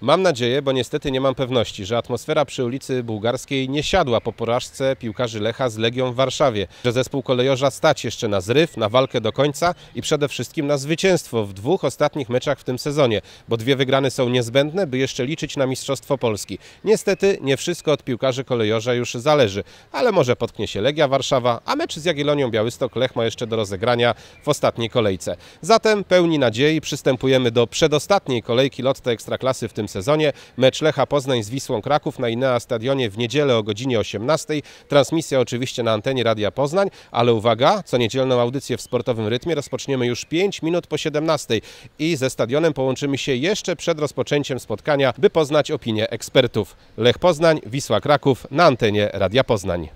Mam nadzieję, bo niestety nie mam pewności, że atmosfera przy ulicy Bułgarskiej nie siadła po porażce piłkarzy Lecha z Legią w Warszawie, że zespół kolejorza stać jeszcze na zryw, na walkę do końca i przede wszystkim na zwycięstwo w dwóch ostatnich meczach w tym sezonie, bo dwie wygrane są niezbędne, by jeszcze liczyć na Mistrzostwo Polski. Niestety nie wszystko od piłkarzy kolejorza już zależy, ale może potknie się Legia Warszawa, a mecz z Jagiellonią Białystok Lech ma jeszcze do rozegrania w ostatniej kolejce. Zatem pełni nadziei przystępujemy do przedostatniej kolejki Lotta Ekstraklasy w tym sezonie. Mecz Lecha Poznań z Wisłą Kraków na Inea Stadionie w niedzielę o godzinie 18. Transmisja oczywiście na antenie Radia Poznań, ale uwaga, co niedzielną audycję w sportowym rytmie rozpoczniemy już 5 minut po 17 i ze stadionem połączymy się jeszcze przed rozpoczęciem spotkania, by poznać opinię ekspertów. Lech Poznań, Wisła Kraków na antenie Radia Poznań.